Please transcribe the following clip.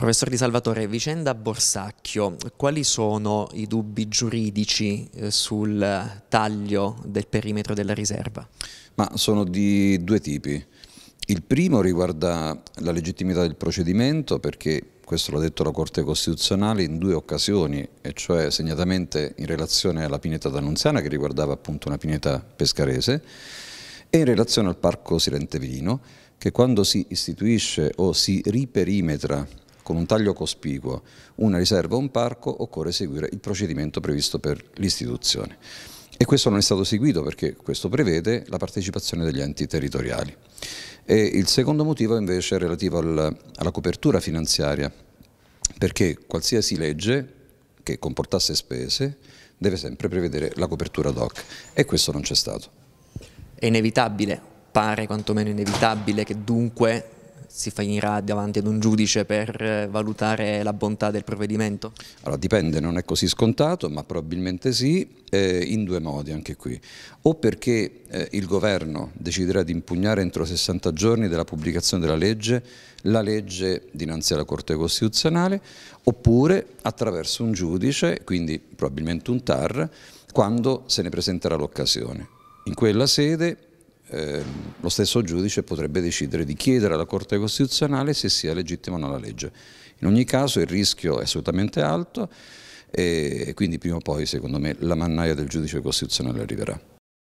Professor Di Salvatore, vicenda Borsacchio, quali sono i dubbi giuridici eh, sul taglio del perimetro della riserva? Ma sono di due tipi. Il primo riguarda la legittimità del procedimento perché questo l'ha detto la Corte Costituzionale in due occasioni, e cioè segnatamente in relazione alla pineta d'Annunziana che riguardava appunto una pineta pescarese e in relazione al Parco Silente Vilino che quando si istituisce o si riperimetra con un taglio cospicuo una riserva o un parco occorre seguire il procedimento previsto per l'istituzione. E questo non è stato seguito perché questo prevede la partecipazione degli enti territoriali. E il secondo motivo invece è relativo al, alla copertura finanziaria, perché qualsiasi legge che comportasse spese deve sempre prevedere la copertura DOC e questo non c'è stato. È inevitabile, pare quantomeno inevitabile che dunque si finirà davanti ad un giudice per eh, valutare la bontà del provvedimento? Allora dipende, non è così scontato, ma probabilmente sì, eh, in due modi anche qui. O perché eh, il governo deciderà di impugnare entro 60 giorni della pubblicazione della legge la legge dinanzi alla Corte Costituzionale, oppure attraverso un giudice, quindi probabilmente un TAR, quando se ne presenterà l'occasione. In quella sede Ehm, lo stesso giudice potrebbe decidere di chiedere alla Corte Costituzionale se sia legittima o no la legge. In ogni caso il rischio è assolutamente alto e quindi prima o poi secondo me la mannaia del giudice costituzionale arriverà.